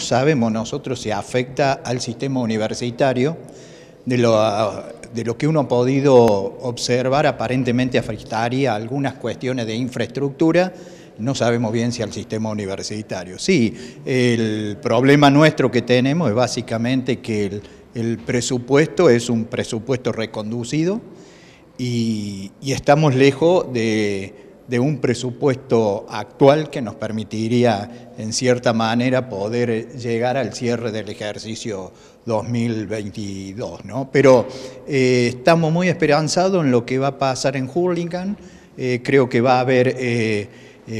sabemos nosotros si afecta al sistema universitario de lo, de lo que uno ha podido observar, aparentemente afectaría algunas cuestiones de infraestructura, no sabemos bien si al sistema universitario. Sí, el problema nuestro que tenemos es básicamente que el, presupuesto es un presupuesto reconducido y estamos lejos de de un presupuesto actual que nos permitiría, en cierta manera, poder eh, llegar al cierre del ejercicio 2022. ¿no? Pero eh, estamos muy esperanzados en lo que va a pasar en Hurlingham. Eh, creo que va a haber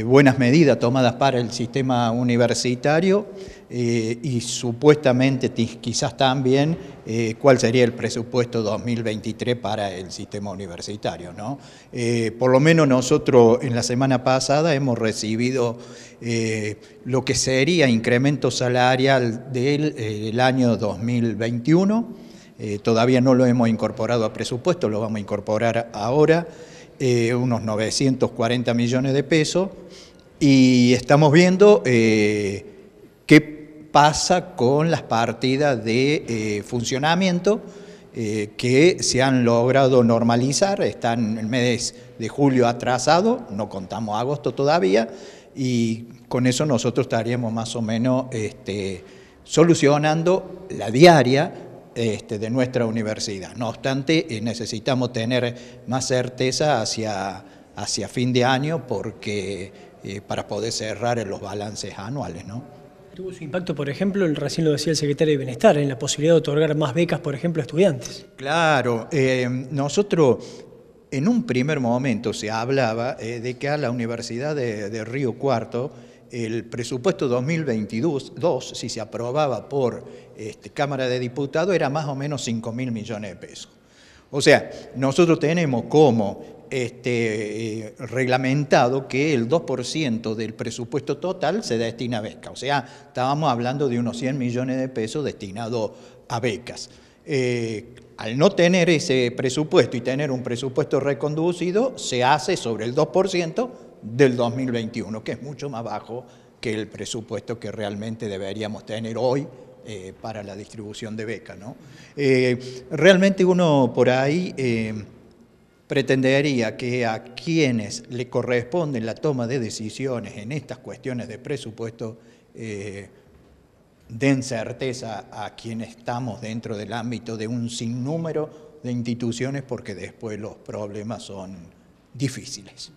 buenas medidas tomadas para el sistema universitario. Eh, y supuestamente quizás también eh, cuál sería el presupuesto 2023 para el sistema universitario. ¿no? Eh, por lo menos nosotros en la semana pasada hemos recibido lo que sería incremento salarial del año 2021, todavía no lo hemos incorporado a presupuesto, lo vamos a incorporar ahora, unos 940 millones de pesos, y estamos viendo qué pasa con las partidas de eh, funcionamiento eh, que se han logrado normalizar, están el mes de julio atrasado, no contamos agosto todavía, y con eso nosotros estaríamos más o menos este, solucionando la diaria este, de nuestra universidad. No obstante, eh, necesitamos tener más certeza hacia, fin de año porque, para poder cerrar los balances anuales. ¿no? tuvo su impacto, por ejemplo, el recién lo decía el secretario de Bienestar, en la posibilidad de otorgar más becas, por ejemplo, a estudiantes? Claro, em, nosotros en un primer momento se hablaba eh, de que a la Universidad de, Río Cuarto el presupuesto 2022, si se aprobaba por este, Cámara de Diputados, era más o menos 5 mil millones de pesos. O sea, nosotros tenemos como este, eh, reglamentado que el 2% del presupuesto total se destina a becas. O sea, estábamos hablando de unos 100 millones de pesos destinados a becas. Eh, al no tener ese presupuesto y tener un presupuesto reconducido, se hace sobre el 2% del 2021, que es mucho más bajo que el presupuesto que realmente deberíamos tener hoy eh, para la distribución de becas. realmente uno por ahí pretendería que a quienes le corresponde la toma de decisiones en estas cuestiones de presupuesto eh, den certeza a quienes estamos dentro del ámbito de un sinnúmero de instituciones porque después los problemas son difíciles.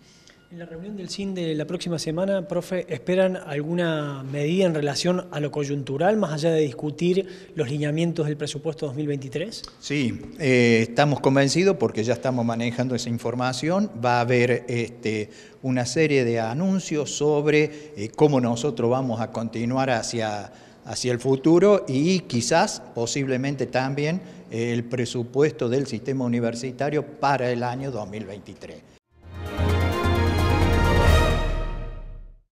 En la reunión del CIN de la próxima semana, profe, ¿esperan alguna medida en relación a lo coyuntural, más allá de discutir los lineamientos del presupuesto 2023? Sí, eh, estamos convencidos porque ya estamos manejando esa información. Va a haber este, una serie de anuncios sobre eh, cómo nosotros vamos a continuar hacia hacia el futuro y quizás posiblemente también el presupuesto del sistema universitario para el año 2023.